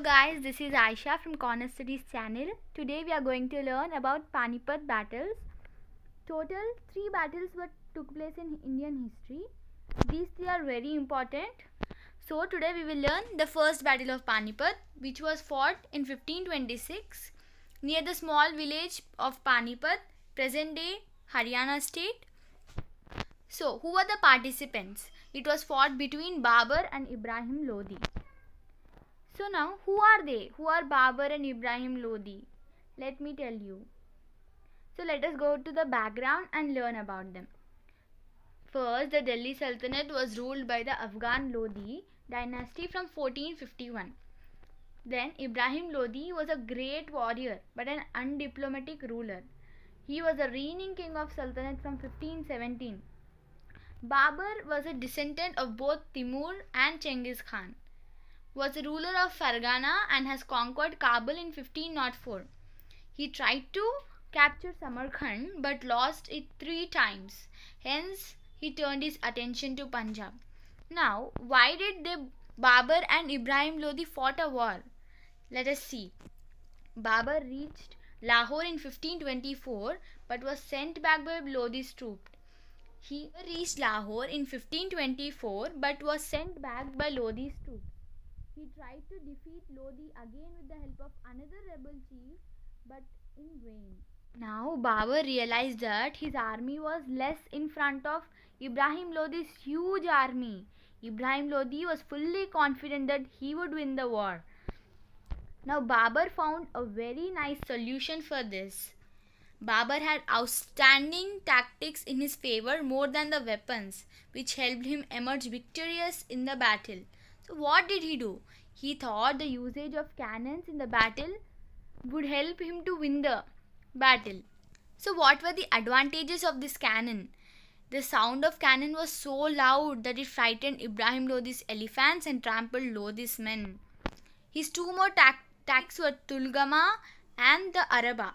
guys, this is Aisha from Corner Studies channel. Today we are going to learn about Panipat battles. Total three battles were took place in Indian history. These three are very important. So today we will learn the first battle of Panipat which was fought in 1526 near the small village of Panipat, present day Haryana state. So who were the participants? It was fought between Babur and Ibrahim Lodi. So now who are they? Who are Babur and Ibrahim Lodi? Let me tell you. So let us go to the background and learn about them. First, the Delhi Sultanate was ruled by the Afghan Lodi dynasty from 1451. Then Ibrahim Lodi was a great warrior but an undiplomatic ruler. He was the reigning king of Sultanate from 1517. Babur was a descendant of both Timur and Chengiz Khan was the ruler of Fergana and has conquered Kabul in 1504. He tried to capture Samarkand but lost it three times. Hence, he turned his attention to Punjab. Now, why did the Babur and Ibrahim Lodi fought a war? Let us see. Babur reached Lahore in 1524 but was sent back by Lodi's troops. He reached Lahore in 1524 but was sent back by Lodi's troops. He tried to defeat Lodi again with the help of another rebel chief, but in vain. Now Babur realized that his army was less in front of Ibrahim Lodi's huge army. Ibrahim Lodi was fully confident that he would win the war. Now Babur found a very nice solution for this. Babur had outstanding tactics in his favor more than the weapons, which helped him emerge victorious in the battle what did he do? He thought the usage of cannons in the battle would help him to win the battle. So what were the advantages of this cannon? The sound of cannon was so loud that it frightened Ibrahim Lodis elephants and trampled Lodis men. His two more ta- attacks were Tulgama and the Araba.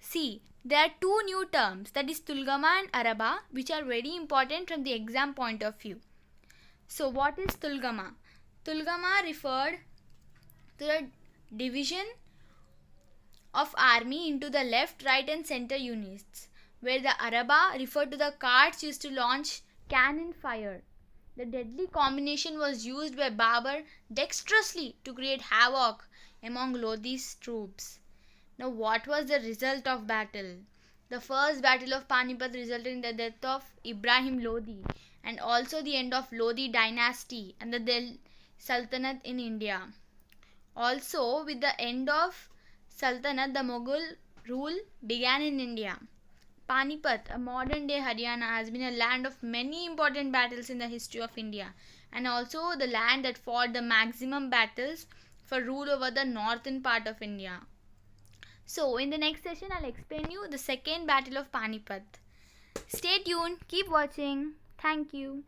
See, there are two new terms that is Tulgama and Araba which are very important from the exam point of view. So what is Tulgama? Tulgama referred to the division of army into the left, right and center units where the Araba referred to the carts used to launch cannon fire. The deadly combination was used by Babur dexterously to create havoc among Lodi's troops. Now, what was the result of battle? The first battle of Panipat resulted in the death of Ibrahim Lodi and also the end of Lodi dynasty and the Sultanate in India. Also, with the end of Sultanate, the Mughal rule began in India. Panipat, a modern day Haryana, has been a land of many important battles in the history of India and also the land that fought the maximum battles for rule over the northern part of India. So, in the next session, I'll explain you the second battle of Panipat. Stay tuned, keep watching. Thank you.